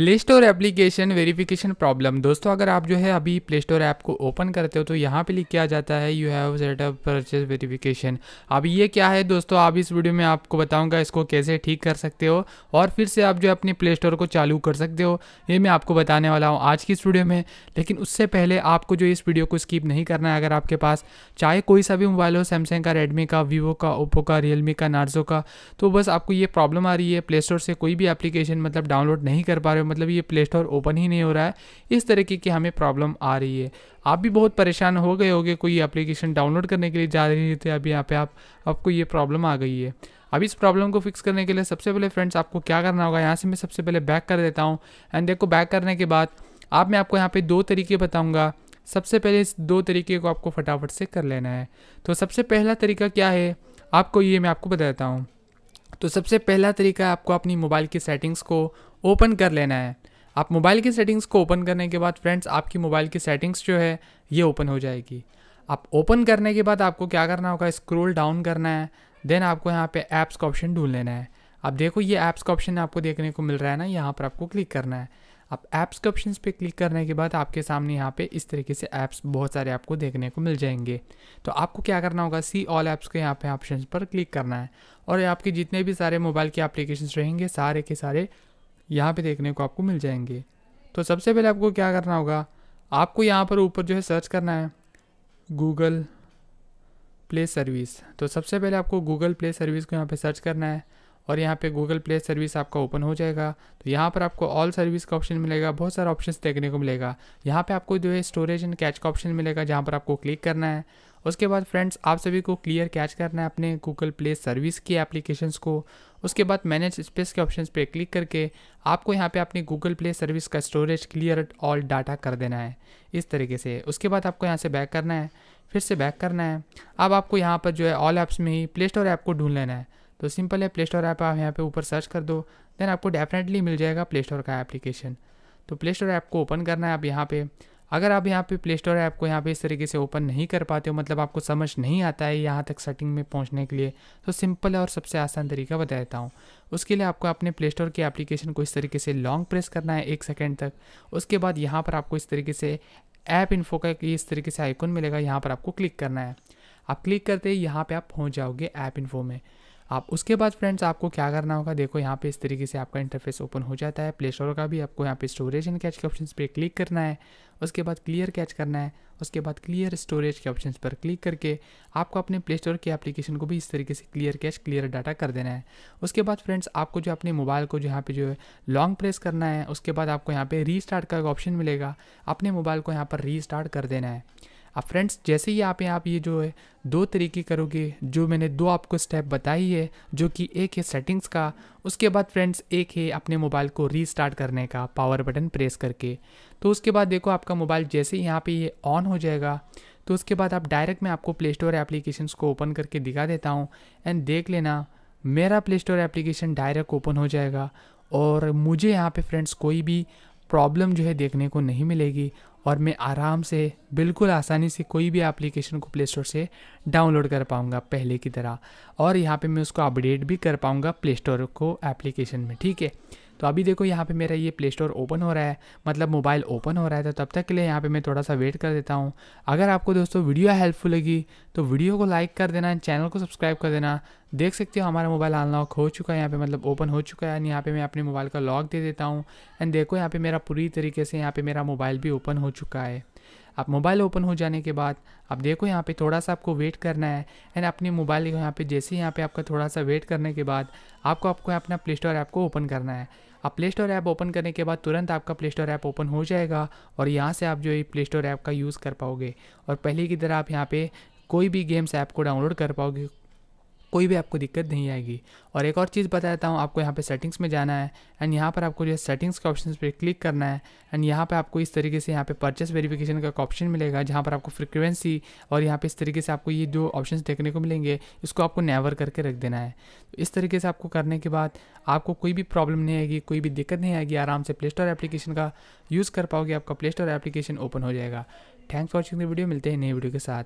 play store application verification problem दोस्तों अगर आप जो है अभी प्ले स्टोर ऐप को ओपन करते हो तो यहाँ पे लिख किया जाता है you have set up purchase verification अब ये क्या है दोस्तों आप इस वीडियो में आपको बताऊंगा इसको कैसे ठीक कर सकते हो और फिर से आप जो है अपने प्ले स्टोर को चालू कर सकते हो ये मैं आपको बताने वाला हूँ आज की इस वीडियो में लेकिन उससे पहले आपको जो इस वीडियो को स्किप नहीं करना है अगर आपके पास चाहे कोई सा भी मोबाइल हो सैमसंग का रेडमी का वीवो का ओप्पो का रियलमी का नार्जो का तो बस आपको ये प्रॉब्लम आ रही है प्ले स्टोर से कोई भी एप्लीकेशन मतलब डाउनलोड नहीं कर पा रहे हो मतलब ये प्ले स्टोर ओपन ही नहीं हो रहा है इस तरीके की हमें प्रॉब्लम आ रही है आप भी बहुत परेशान हो गए होगे कोई एप्लीकेशन डाउनलोड करने के लिए जा रही थे अभी यहाँ पे आप आपको ये प्रॉब्लम आ गई है अब इस प्रॉब्लम को फिक्स करने के लिए सबसे पहले फ्रेंड्स आपको क्या करना होगा यहाँ से मैं सबसे पहले बैक कर देता हूँ एंड देखो बैक करने के बाद आप मैं आपको यहाँ पे दो तरीके बताऊँगा सबसे पहले इस दो तरीके को आपको फटाफट से कर लेना है तो सबसे पहला तरीका क्या है आपको ये मैं आपको बताता हूँ तो सबसे पहला तरीका है आपको अपनी मोबाइल की सेटिंग्स को ओपन कर लेना है आप मोबाइल की सेटिंग्स को ओपन करने के बाद फ्रेंड्स आपकी मोबाइल की सेटिंग्स जो है ये ओपन हो जाएगी आप ओपन करने के बाद आपको क्या करना होगा स्क्रोल डाउन करना है देन आपको यहाँ पे ऐप्स का ऑप्शन ढूंढ लेना है आप देखो ये ऐप्स का ऑप्शन आपको देखने को मिल रहा है ना यहाँ पर आपको क्लिक करना है आप ऐप्स के ऑप्शन पे क्लिक करने के बाद आपके सामने यहाँ पे इस तरीके से ऐप्स बहुत सारे आपको देखने को मिल जाएंगे तो आपको क्या करना होगा सी ऑल ऐप्स के यहाँ पे ऑप्शन पर क्लिक करना है और आपके जितने भी सारे मोबाइल के एप्लीकेशन रहेंगे सारे के सारे यहाँ पे देखने को आपको मिल जाएंगे तो सबसे पहले आपको क्या करना होगा आपको यहाँ पर ऊपर जो है सर्च करना है गूगल प्ले सर्विस तो सबसे पहले आपको गूगल प्ले सर्विस को यहाँ पे सर्च करना है और यहाँ पे गूगल प्ले सर्विस आपका ओपन हो जाएगा तो यहाँ पर आपको ऑल सर्विस का ऑप्शन मिलेगा बहुत सारा ऑप्शन देखने को मिलेगा यहाँ पर आपको जो है स्टोरेज एंड कैच का ऑप्शन मिलेगा जहाँ पर आपको क्लिक करना है उसके बाद फ्रेंड्स आप सभी को क्लियर कैच करना है अपने गूगल प्ले सर्विस की एप्लीकेशंस को उसके बाद मैनेज स्पेस के ऑप्शन पर क्लिक करके आपको यहाँ पे अपने गूगल प्ले सर्विस का स्टोरेज क्लियर ऑल डाटा कर देना है इस तरीके से उसके बाद आपको यहाँ से बैक करना है फिर से बैक करना है अब आपको यहाँ पर जो है ऑल ऐप्स में ही प्ले स्टोर ऐप को ढूंढ लेना है तो सिंपल है प्ले स्टोर ऐप आप यहाँ पे ऊपर सर्च कर दो देन आपको डेफिनेटली मिल जाएगा प्ले स्टोर का एप्लीकेशन तो प्ले स्टोर ऐप को ओपन करना है आप यहाँ पे अगर आप यहाँ पे प्ले स्टोर ऐप को यहाँ पे इस तरीके से ओपन नहीं कर पाते हो मतलब आपको समझ नहीं आता है यहाँ तक सेटिंग में पहुँचने के लिए तो सिंपल और सबसे आसान तरीका बता देता हूँ उसके लिए आपको अपने प्ले स्टोर के एप्लीकेशन को इस तरीके से लॉन्ग प्रेस करना है एक सेकेंड तक उसके बाद यहाँ पर आपको इस तरीके से ऐप इन्फो का इस तरीके से आइकन मिलेगा यहाँ पर आपको क्लिक करना है आप क्लिक करते ही यहाँ पे आप पहुँच जाओगे ऐप इन्फो में आप उसके बाद फ्रेंड्स आपको क्या करना होगा देखो यहाँ पे इस तरीके से आपका इंटरफेस ओपन हो जाता है प्ले स्टोर का भी आपको यहाँ पे स्टोरेज एंड कैच के ऑप्शन पे क्लिक करना है उसके बाद क्लियर कैच करना है उसके बाद क्लियर स्टोरेज के ऑप्शन पर क्लिक करके आपको अपने प्ले स्टोर के एप्लीकेशन को भी इस तरीके से क्लियर कैच क्लियर डाटा कर देना है उसके बाद फ्रेंड्स आपको जो अपने मोबाइल को जो यहाँ पे जो है लॉन्ग प्रेस करना है उसके बाद आपको यहाँ पे रीस्टार्ट का एक ऑप्शन मिलेगा अपने मोबाइल को यहाँ पर रीस्टार्ट कर देना है अब फ्रेंड्स जैसे ही आप यहाँ आप ये जो है दो तरीके करोगे जो मैंने दो आपको स्टेप बताई है जो कि एक है सेटिंग्स का उसके बाद फ्रेंड्स एक है अपने मोबाइल को रीस्टार्ट करने का पावर बटन प्रेस करके तो उसके बाद देखो आपका मोबाइल जैसे ही यहाँ पे ये ऑन हो जाएगा तो उसके बाद आप डायरेक्ट मैं आपको प्ले स्टोर एप्लीकेशन को ओपन करके दिखा देता हूँ एंड देख लेना मेरा play store application direct open हो जाएगा और मुझे यहाँ पे फ्रेंड्स कोई भी प्रॉब्लम जो है देखने को नहीं मिलेगी और मैं आराम से बिल्कुल आसानी से कोई भी एप्लीकेशन को प्ले स्टोर से डाउनलोड कर पाऊँगा पहले की तरह और यहाँ पे मैं उसको अपडेट भी कर पाऊँगा प्ले स्टोर को एप्लीकेशन में ठीक है तो अभी देखो यहाँ पे मेरा ये प्ले स्टोर ओपन हो रहा है मतलब मोबाइल ओपन हो रहा है तो तब तक के लिए यहाँ पे मैं थोड़ा सा वेट कर देता हूँ अगर आपको दोस्तों वीडियो हेल्पफुल लगी तो वीडियो को लाइक कर देना चैनल को सब्सक्राइब कर देना देख सकते हो हमारा मोबाइल अनलॉक हो चुका है यहाँ पे मतलब ओपन हो चुका है एंड यहाँ पे मैं अपने मोबाइल का लॉक दे देता हूँ एंड देखो यहाँ पे मेरा पूरी तरीके से यहाँ पे मेरा मोबाइल भी ओपन हो चुका है आप मोबाइल ओपन हो जाने के बाद आप देखो यहाँ पे थोड़ा सा आपको वेट करना है एंड अपने मोबाइल को यहाँ पे जैसे यहाँ पे आपका थोड़ा सा वेट करने के बाद आपको आपको अपना प्ले स्टोर ऐप को ओपन करना है आप प्ले स्टोर ऐप ओपन करने के बाद तुरंत आपका प्ले स्टोर ऐप ओपन हो जाएगा और यहाँ से आप जो है प्ले स्टोर ऐप का यूज़ कर पाओगे और पहले की तरह आप यहाँ पे कोई भी गेम्स ऐप को डाउनलोड कर पाओगे कोई भी आपको दिक्कत नहीं आएगी और एक और चीज़ बताता हूँ आपको यहाँ पे सेटिंग्स में जाना है एंड यहाँ पर आपको जो है सेटिंग्स के ऑप्शन पर क्लिक करना है एंड यहाँ पे आपको इस तरीके से यहाँ पे परचेस वेरिफिकेशन का ऑप्शन मिलेगा जहाँ पर आपको फ्रिक्वेंसी और यहाँ पे इस तरीके से आपको ये जो ऑप्शन देखने को मिलेंगे इसको आपको नेवर करके रख देना है तो इस तरीके से आपको करने के बाद आपको कोई भी प्रॉब्लम नहीं आएगी कोई भी दिक्कत नहीं आएगी आराम से प्ले स्टोर एप्लीकेशन का यूज़ कर पाओगे आपका प्ले स्टोर एप्लीकेशन ओपन हो जाएगा thanks for watching the video मिलते हैं नई वीडियो के साथ